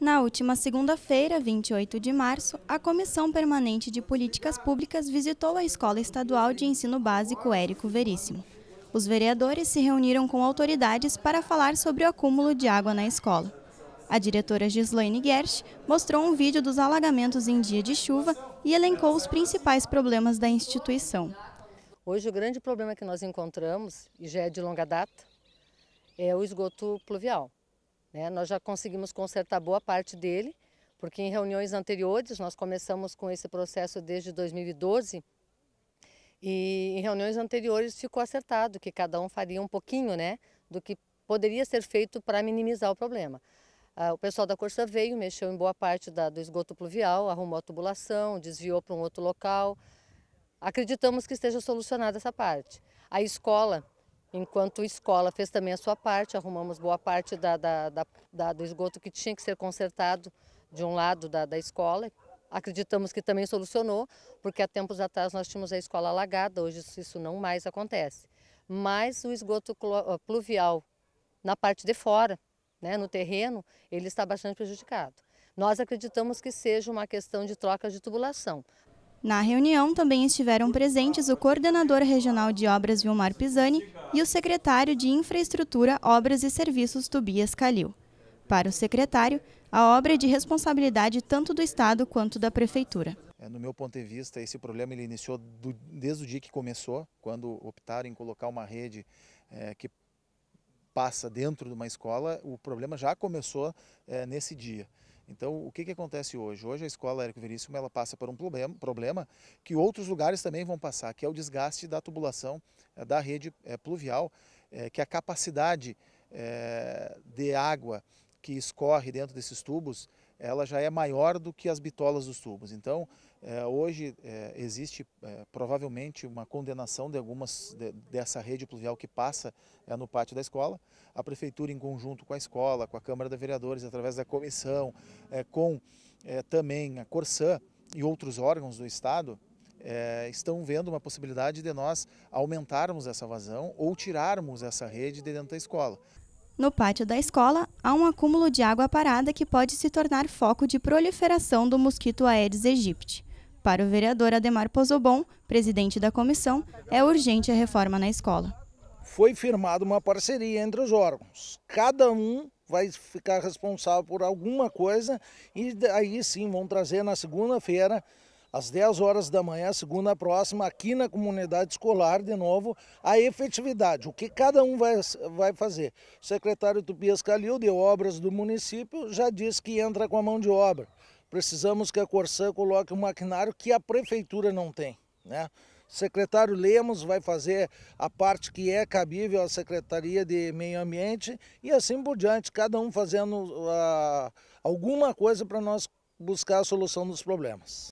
Na última segunda-feira, 28 de março, a Comissão Permanente de Políticas Públicas visitou a Escola Estadual de Ensino Básico Érico Veríssimo. Os vereadores se reuniram com autoridades para falar sobre o acúmulo de água na escola. A diretora Gislaine Gersch mostrou um vídeo dos alagamentos em dia de chuva e elencou os principais problemas da instituição. Hoje o grande problema que nós encontramos, e já é de longa data, é o esgoto pluvial. Né? Nós já conseguimos consertar boa parte dele, porque em reuniões anteriores, nós começamos com esse processo desde 2012, e em reuniões anteriores ficou acertado que cada um faria um pouquinho né, do que poderia ser feito para minimizar o problema. Ah, o pessoal da Corsa veio, mexeu em boa parte da, do esgoto pluvial, arrumou a tubulação, desviou para um outro local. Acreditamos que esteja solucionada essa parte. A escola Enquanto a escola fez também a sua parte, arrumamos boa parte da, da, da, do esgoto que tinha que ser consertado de um lado da, escola. Acreditamos que também solucionou, porque há tempos atrás nós tínhamos a escola alagada, hoje isso não mais acontece. Mas o esgoto ah, pluvial na parte de fora, né, no terreno, ele está bastante prejudicado. Nós acreditamos que seja uma questão de troca de tubulação. Na reunião também estiveram presentes o coordenador regional de obras Vilmar Pisani e o secretário de Infraestrutura, Obras e Serviços Tobias Calil. Para o secretário, a obra é de responsabilidade tanto do Estado quanto da Prefeitura. É, no meu ponto de vista, esse problema ele iniciou do, desde o dia que começou, quando optaram em colocar uma rede é, que passa dentro de uma escola, o problema já começou é, nesse dia. Então, o que, que acontece hoje? Hoje a escola Érico Veríssimo ela passa por um problema, problema que outros lugares também vão passar, que é o desgaste da tubulação é, da rede é, pluvial, é, que a capacidade de água que escorre dentro desses tubos, ela já é maior do que as bitolas dos tubos. Então, é, hoje é, existe é, provavelmente uma condenação de algumas de, dessa rede pluvial que passa é, no pátio da escola. A prefeitura, em conjunto com a escola, com a Câmara de Vereadores, através da comissão, é, com é, também a Corsã e outros órgãos do Estado, estão vendo uma possibilidade de nós aumentarmos essa vazão ou tirarmos essa rede de dentro da escola. No pátio da escola, há um acúmulo de água parada que pode se tornar foco de proliferação do mosquito Aedes aegypti. Para o vereador Ademar Pozobon, presidente da comissão, é urgente a reforma na escola. Foi firmada uma parceria entre os órgãos. Cada um vai ficar responsável por alguma coisa e aí sim vão trazer na segunda-feira às 10 horas da manhã, segunda próxima, aqui na comunidade escolar, de novo, a efetividade, o que cada um vai, vai fazer. O secretário Tupias Calil, de obras do município, já disse que entra com a mão de obra. Precisamos que a Corsã coloque um maquinário que a prefeitura não tem. Né? O secretário Lemos vai fazer a parte que é cabível à Secretaria de Meio Ambiente e assim por diante, cada um fazendo uh, alguma coisa para nós buscar a solução dos problemas.